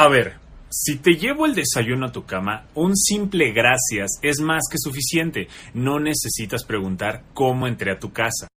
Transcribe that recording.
A ver, si te llevo el desayuno a tu cama, un simple gracias es más que suficiente. No necesitas preguntar cómo entré a tu casa.